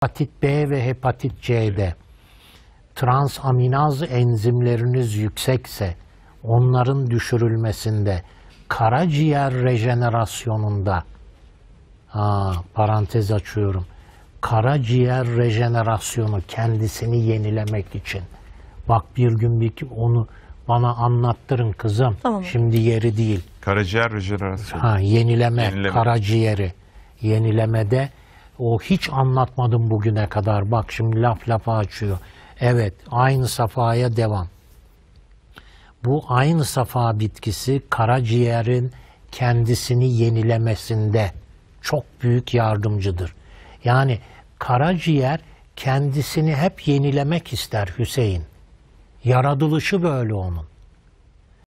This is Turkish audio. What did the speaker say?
Hepatit B ve hepatit C'de transaminaz enzimleriniz yüksekse onların düşürülmesinde karaciğer rejenerasyonunda ha, parantez açıyorum karaciğer rejenerasyonu kendisini yenilemek için bak bir gün bir onu bana anlattırın kızım tamam. şimdi yeri değil karaciğer rejenerasyonu ha, yenileme, yenileme karaciğeri yenilemede o hiç anlatmadım bugüne kadar. Bak şimdi laf lafa açıyor. Evet, aynı safaya devam. Bu aynı safa bitkisi karaciğerin kendisini yenilemesinde çok büyük yardımcıdır. Yani karaciğer kendisini hep yenilemek ister Hüseyin. Yaratılışı böyle onun.